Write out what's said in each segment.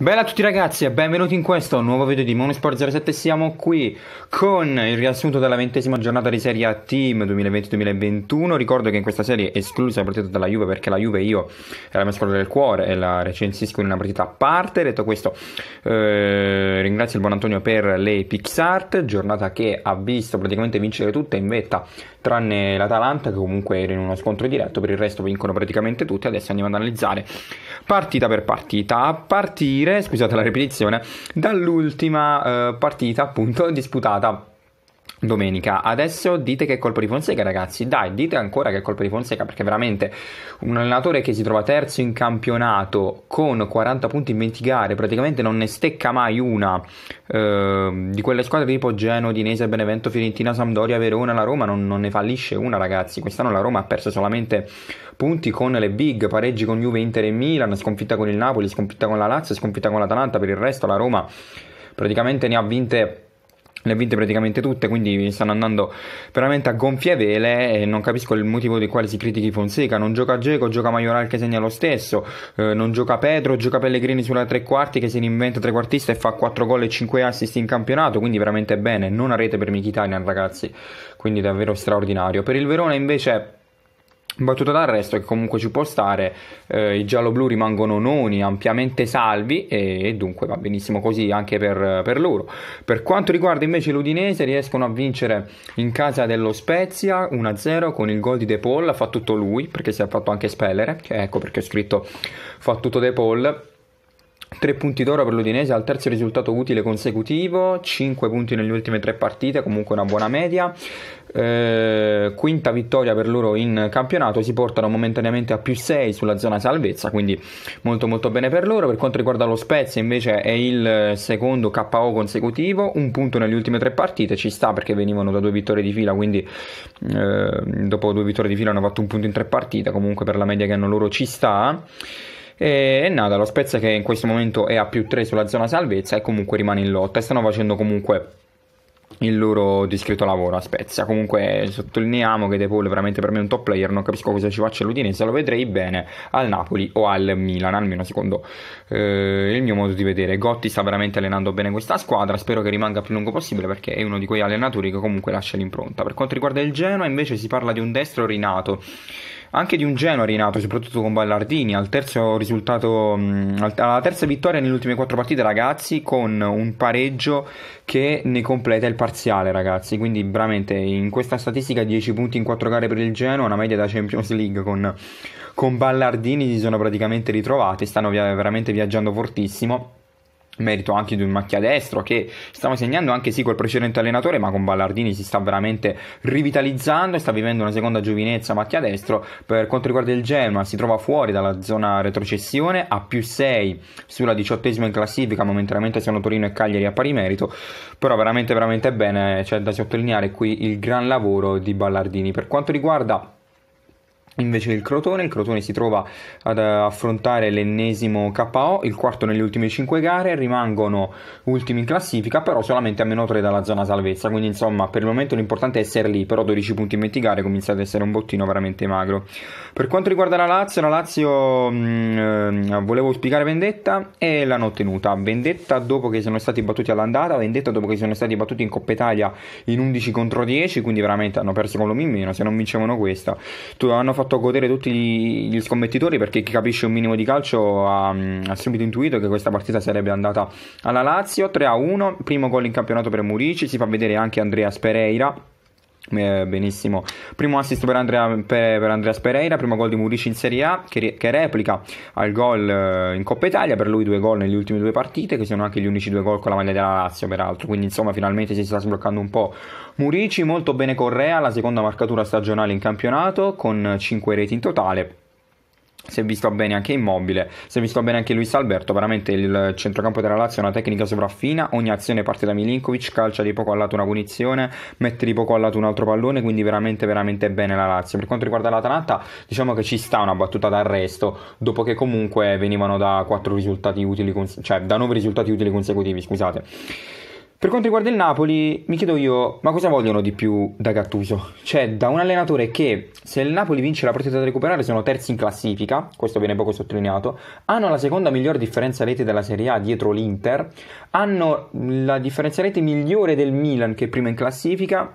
Bella a tutti ragazzi e benvenuti in questo nuovo video di Monosport 07 Siamo qui con il riassunto della ventesima giornata di Serie A Team 2020-2021 Ricordo che in questa serie è esclusa la partita della Juve perché la Juve io è la mia squadra del cuore e la recensisco in una partita a parte Detto questo eh, ringrazio il buon Antonio per le PixArt Giornata che ha visto praticamente vincere tutte in vetta tranne l'Atalanta che comunque era in uno scontro diretto Per il resto vincono praticamente tutte Adesso andiamo ad analizzare partita per partita A partire scusate la ripetizione, dall'ultima eh, partita appunto disputata domenica. Adesso dite che è colpa di Fonseca, ragazzi. Dai, dite ancora che è colpa di Fonseca, perché veramente un allenatore che si trova terzo in campionato con 40 punti in 20 gare, praticamente non ne stecca mai una eh, di quelle squadre tipo Geno, Dinese, Benevento, Fiorentina, Sampdoria, Verona, la Roma non, non ne fallisce una, ragazzi. Quest'anno la Roma ha perso solamente punti con le big, pareggi con Juve, Inter e Milan, sconfitta con il Napoli, sconfitta con la Lazio, sconfitta con l'Atalanta, per il resto la Roma praticamente ne ha vinte le ha vinte praticamente tutte, quindi stanno andando veramente a gonfie vele e non capisco il motivo del quale si critichi Fonseca. Non gioca Geco, gioca Majoral che segna lo stesso, eh, non gioca Pedro, gioca Pellegrini sulla tre quarti che si reinventa trequartista e fa 4 gol e 5 assist in campionato, quindi veramente bene, non a rete per Mkhitaryan ragazzi, quindi davvero straordinario. Per il Verona invece Battuto d'arresto che comunque ci può stare, eh, i giallo-blu rimangono noni, ampiamente salvi e, e dunque va benissimo così anche per, per, loro. Per quanto riguarda invece l'Udinese, riescono a vincere in casa dello Spezia 1-0 con il gol di De Paul, fa tutto lui perché si è fatto anche spellere, ecco perché ho scritto fa tutto De Paul. 3 punti d'oro per l'Udinese al terzo risultato utile consecutivo, 5 punti nelle ultime 3 partite, comunque una buona media eh, quinta vittoria per loro in campionato, si portano momentaneamente a più 6 sulla zona salvezza, quindi molto molto bene per loro. Per quanto riguarda lo Spezia invece è il secondo KO consecutivo, un punto nelle ultime tre partite, ci sta perché venivano da due vittorie di fila, quindi eh, dopo due vittorie di fila hanno fatto un punto in tre partite, comunque per la media che hanno loro ci sta e nada lo Spezia che in questo momento è a più 3 sulla zona salvezza e comunque rimane in lotta e stanno facendo comunque il loro discreto lavoro a Spezia. Comunque sottolineiamo che De Paul è veramente per me un top player, non capisco cosa ci faccia l'Udinese, lo vedrei bene al Napoli o al Milan, almeno secondo eh, il mio modo di vedere. Gotti sta veramente allenando bene questa squadra, spero che rimanga più lungo possibile perché è uno di quegli allenatori che comunque lascia l'impronta. Per quanto riguarda il Genoa invece si parla di un destro rinato anche di un Genoa rinato, soprattutto con Ballardini, al terzo risultato, mm, alla terza vittoria nelle ultime quattro partite, ragazzi, con un pareggio che ne completa il parziale, ragazzi. Quindi veramente in questa statistica 10 punti in 4 gare per il Genoa, una media da Champions League con, con Ballardini si sono praticamente ritrovati, stanno via, veramente viaggiando fortissimo merito anche di un macchia destro che stava segnando anche sì col precedente allenatore ma con Ballardini si sta veramente rivitalizzando e sta vivendo una seconda giovinezza macchia destro per quanto riguarda il Genoa si trova fuori dalla zona retrocessione a più 6 sulla diciottesima in classifica momentaneamente sono Torino e Cagliari a pari merito però veramente veramente bene c'è da sottolineare qui il gran lavoro di Ballardini per quanto riguarda Invece il Crotone, il Crotone si trova ad eh, affrontare l'ennesimo KO, il quarto nelle ultime 5 gare, rimangono ultimi in classifica, però solamente a meno 3 dalla zona salvezza, quindi insomma per il momento l'importante è essere lì, però 12 punti in 20 gare comincia ad essere un bottino veramente magro. Per quanto riguarda la Lazio, la Lazio mh, mm, ehm, volevo spiegare vendetta e l'hanno ottenuta, vendetta dopo che sono stati battuti all'andata, vendetta dopo che sono stati battuti in Coppa Italia in 11 contro 10, quindi veramente hanno perso con l'Omi in meno, se non vincevano questa, hanno fatto fatto godere tutti gli, gli scommettitori perché chi capisce un minimo di calcio ha, mm, ha, subito intuito che questa partita sarebbe andata alla Lazio 3-1, primo gol in campionato per Murici, si fa vedere anche Andreas Pereira eh, benissimo, primo assist per, Andrea, per, per, Andreas Pereira, primo gol di Murici in Serie A che, che replica al gol eh, in Coppa Italia, per lui due gol nelle ultime due partite che sono anche gli unici due gol con la maglia della Lazio peraltro, quindi insomma finalmente si sta sbloccando un po' Murici, molto bene Correa, la seconda marcatura stagionale in campionato con 5 reti in totale se vi sto bene anche Immobile, se vi sto bene anche Luis Alberto, veramente il centrocampo della Lazio è una tecnica sovraffina, ogni azione parte da Milinkovic, calcia di poco al lato una punizione, mette di poco al lato un altro pallone, quindi veramente veramente bene la Lazio. Per quanto riguarda l'Atalanta, diciamo che ci sta una battuta d'arresto, dopo che comunque venivano da 4 risultati utili, cioè da 9 risultati utili consecutivi, scusate. Per quanto riguarda il Napoli, mi chiedo io, ma cosa vogliono di più da Gattuso? Cioè, da un allenatore che, se il Napoli vince la partita da recuperare, sono terzi in classifica, questo viene poco sottolineato, hanno la seconda miglior differenza rete della Serie A dietro l'Inter, hanno la differenza rete migliore del Milan che è prima in classifica,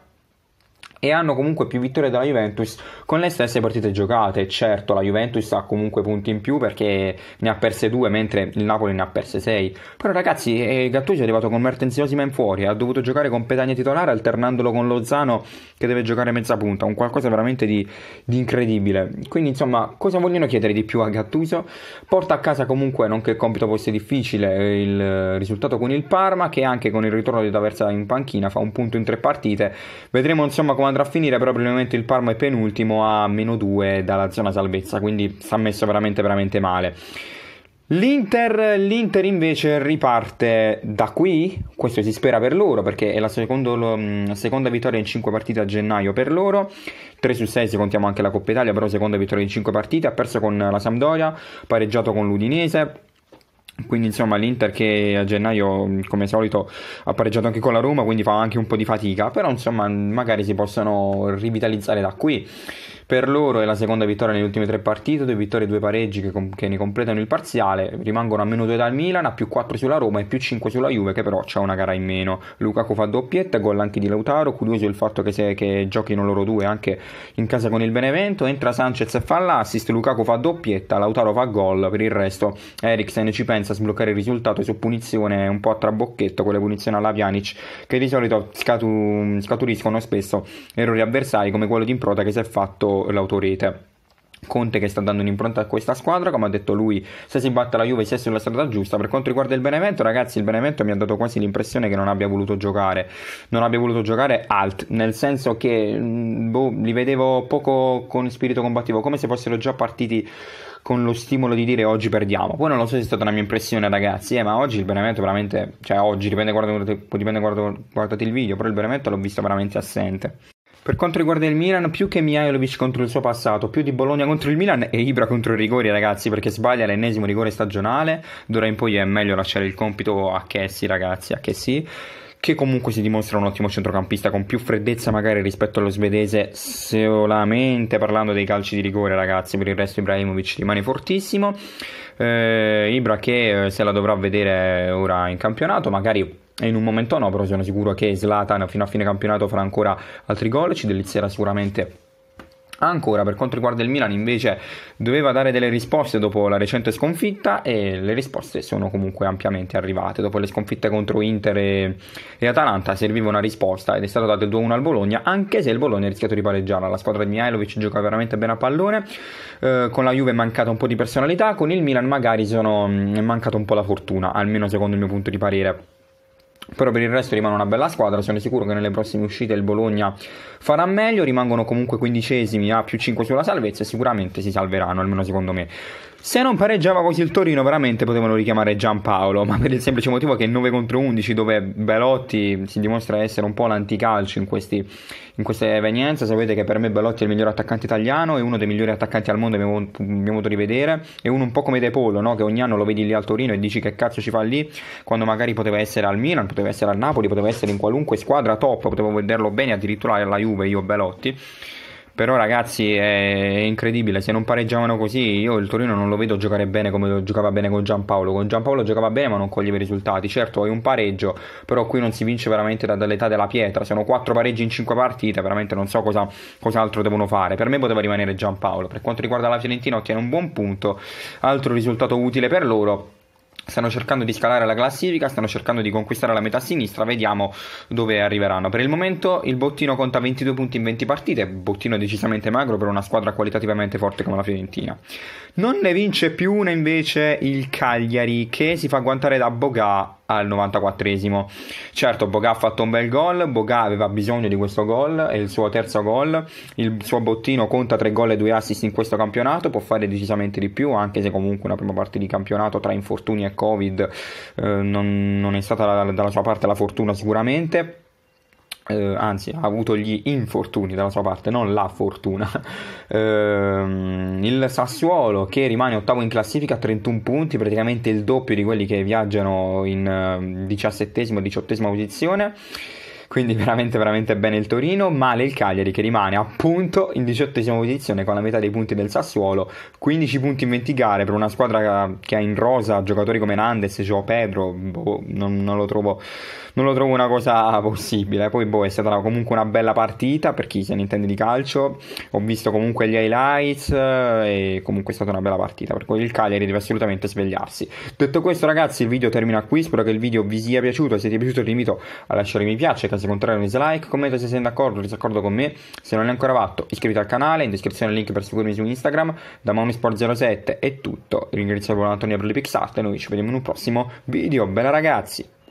e hanno comunque più vittorie della Juventus con le stesse partite giocate. Certo, la Juventus ha comunque punti in più perché ne ha perse due, mentre il Napoli ne ha perse sei. Però ragazzi, eh, Gattuso è arrivato con Mertens Osimen fuori, ha dovuto giocare con Pedagna titolare alternandolo con Lozano che deve giocare mezza punta, un qualcosa veramente di, di incredibile. Quindi insomma, cosa vogliono chiedere di più a Gattuso? Porta a casa comunque, non che il compito fosse difficile, eh, il risultato con il Parma che anche con il ritorno di Taversa in panchina fa un punto in tre partite. Vedremo insomma come andrà a finire proprio nel momento il Parma è penultimo a meno 2 dalla zona salvezza, quindi sta messo veramente veramente male. L'Inter, L'Inter, invece riparte da qui, questo si spera per loro perché è la, secondo, la, mm, seconda vittoria in 5 partite a gennaio per loro, 3 su 6 se contiamo anche la Coppa Italia, però seconda vittoria in 5 partite, ha perso con la Sampdoria, pareggiato con l'Udinese, quindi insomma l'Inter che a gennaio mm, come al solito ha pareggiato anche con la Roma, quindi fa anche un po' di fatica, però insomma mm, magari si possono rivitalizzare da qui. Per loro è la seconda vittoria nelle ultime tre partite, due vittorie e due pareggi che, com- che, ne completano il parziale, rimangono a meno 2 dal Milan, a più 4 sulla Roma e più 5 sulla Juve che però c'ha una gara in meno. Lukaku fa doppietta, gol anche di Lautaro, curioso il fatto che, se- che giochino loro due anche in casa con il Benevento, entra Sanchez e fa l'assist, Lukaku fa doppietta, Lautaro fa gol, per il resto Eriksen ci pensa senza sbloccare il risultato su punizione un po' a trabocchetto con le punizioni alla Pjanic che di solito scatu- scaturiscono spesso errori avversari come quello di Improta che si è fatto l'autorete. Conte che sta dando un'impronta a questa squadra, come ha detto lui, se si batte la Juve si è sulla strada giusta. Per quanto riguarda il Benevento, ragazzi, il Benevento mi ha dato quasi l'impressione che non abbia voluto giocare, non abbia voluto giocare alt, nel senso che mm, boh, li vedevo poco con spirito combattivo, come se fossero già partiti con lo stimolo di dire oggi perdiamo. Poi non lo so se è stata una mia impressione, ragazzi, eh, ma oggi il Benevento veramente, cioè oggi dipende guardate, dipende guardate, il video, però il Benevento l'ho visto veramente assente. Per quanto riguarda il Milan, più che Mihailovic contro il suo passato, più di Bologna contro il Milan e Ibra contro i rigori, ragazzi, perché sbaglia l'ennesimo rigore stagionale. D'ora in poi è meglio lasciare il compito a Chessi, ragazzi, a Chessi che comunque si dimostra un ottimo centrocampista con più freddezza magari rispetto allo svedese solamente parlando dei calci di rigore ragazzi per il resto Ibrahimovic rimane fortissimo eh, Ibra che eh, se la dovrà vedere ora in campionato magari in un momento no però sono sicuro che Slatan fino a fine campionato farà ancora altri gol ci delizierà sicuramente Ancora per quanto riguarda il Milan invece doveva dare delle risposte dopo la recente sconfitta e le risposte sono comunque ampiamente arrivate. Dopo le sconfitte contro Inter e, e Atalanta serviva una risposta ed è stato dato il 2-1 al Bologna anche se il Bologna ha rischiato di pareggiare. La squadra di Mihailovic gioca veramente bene a pallone, eh, con la Juve è mancata un po' di personalità, con il Milan magari sono, mm, è mancata un po' la fortuna, almeno secondo il mio punto di parere però per il resto rimane una bella squadra, sono sicuro che nelle prossime uscite il Bologna farà meglio, rimangono comunque quindicesimi a più 5 sulla salvezza e sicuramente si salveranno, almeno secondo me. Se non pareggiava così il Torino, veramente potevano richiamare Giampaolo, ma per il semplice motivo che 9 contro 11, dove Belotti si dimostra essere un po' l'anticalcio in, questi, in queste evenienze, sapete che per me Belotti è il miglior attaccante italiano, è uno dei migliori attaccanti al mondo che abbiamo, abbiamo potuto rivedere, è uno un po' come De Polo, no? che ogni anno lo vedi lì al Torino e dici che cazzo ci fa lì, quando magari poteva essere al Milan, poteva essere al Napoli, poteva essere in qualunque squadra top, potevo vederlo bene addirittura alla Juve, io Belotti però ragazzi è incredibile, se non pareggiavano così io il Torino non lo vedo giocare bene come giocava bene con Giampaolo, con Giampaolo giocava bene ma non coglieva i risultati, certo hai un pareggio, però qui non si vince veramente dall'età della pietra, sono quattro pareggi in cinque partite, veramente non so cosa, cosa devono fare, per me poteva rimanere Giampaolo, per quanto riguarda la Fiorentina ottiene un buon punto, altro risultato utile per loro stanno cercando di scalare la classifica, stanno cercando di conquistare la metà sinistra, vediamo dove arriveranno. Per il momento il bottino conta 22 punti in 20 partite, bottino decisamente magro per una squadra qualitativamente forte come la Fiorentina. Non ne vince più una invece il Cagliari che si fa guantare da Bogà al 94esimo. Certo, Boga ha fatto un bel gol, Boga aveva bisogno di questo gol, è il suo terzo gol, il suo bottino conta 3 gol e 2 assist in questo campionato, può fare decisamente di più, anche se comunque una prima parte di campionato tra infortuni e Covid eh, non, non, è stata dalla sua parte la fortuna sicuramente eh, anzi ha avuto gli infortuni dalla sua parte, non la fortuna. Eh, il Sassuolo che rimane ottavo in classifica a 31 punti, praticamente il doppio di quelli che viaggiano in eh, diciassettesima o diciottesima posizione quindi veramente veramente bene il Torino, male il Cagliari che rimane appunto in diciottesima posizione con la metà dei punti del Sassuolo, 15 punti in 20 gare per una squadra che ha in rosa giocatori come Nandes, Gio Pedro, boh, non, non, lo trovo, non, lo trovo, una cosa possibile, poi boh, è stata comunque una bella partita per chi se ne intende di calcio, ho visto comunque gli highlights eh, e comunque è stata una bella partita, per cui il Cagliari deve assolutamente svegliarsi. Detto questo ragazzi il video termina qui, spero che il video vi sia piaciuto, se ti è piaciuto ti invito a lasciare mi piace, se contrario un dislike, commenta se sei d'accordo o disaccordo con me, se non l'hai ancora fatto iscriviti al canale, in descrizione il link per seguirmi su Instagram, da momisport07 è tutto, ringrazio Antonio per le pixate noi ci vediamo in un prossimo video, bella ragazzi!